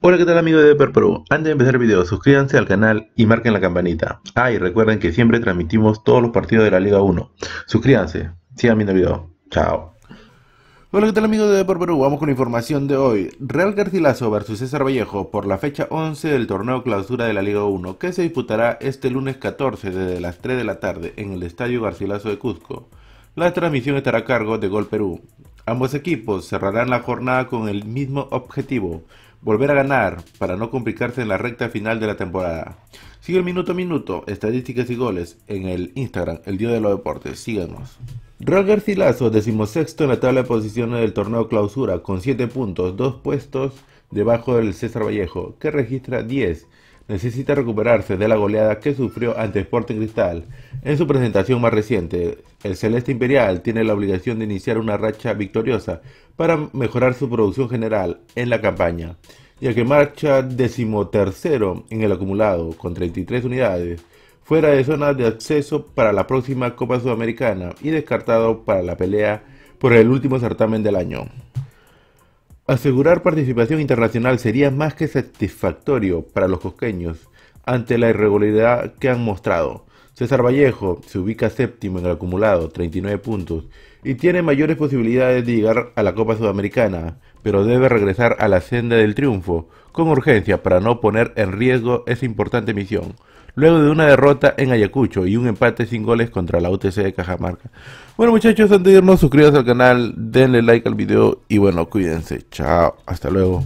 Hola qué tal amigos de Deper Perú, antes de empezar el video suscríbanse al canal y marquen la campanita. Ah y recuerden que siempre transmitimos todos los partidos de la Liga 1. Suscríbanse, sigan viendo el video, chao. Hola qué tal amigos de Depor Perú, vamos con la información de hoy. Real Garcilaso vs César Vallejo por la fecha 11 del torneo clausura de la Liga 1 que se disputará este lunes 14 desde las 3 de la tarde en el Estadio Garcilaso de Cusco. La transmisión estará a cargo de Gol Perú. Ambos equipos cerrarán la jornada con el mismo objetivo, volver a ganar para no complicarse en la recta final de la temporada. Sigue el minuto a minuto, estadísticas y goles en el Instagram, el Día de los Deportes. Síganos. Roger Silazo, decimosexto en la tabla de posiciones del torneo clausura, con 7 puntos, dos puestos debajo del César Vallejo, que registra 10 necesita recuperarse de la goleada que sufrió ante Sporting Cristal. En su presentación más reciente, el Celeste Imperial tiene la obligación de iniciar una racha victoriosa para mejorar su producción general en la campaña, ya que marcha decimotercero en el acumulado con 33 unidades, fuera de zona de acceso para la próxima Copa Sudamericana y descartado para la pelea por el último certamen del año. Asegurar participación internacional sería más que satisfactorio para los cosqueños ante la irregularidad que han mostrado César Vallejo se ubica séptimo en el acumulado, 39 puntos, y tiene mayores posibilidades de llegar a la Copa Sudamericana, pero debe regresar a la senda del triunfo con urgencia para no poner en riesgo esa importante misión. Luego de una derrota en Ayacucho y un empate sin goles contra la UTC de Cajamarca. Bueno muchachos, antes de irnos suscríbanse al canal, denle like al video y bueno, cuídense. Chao, hasta luego.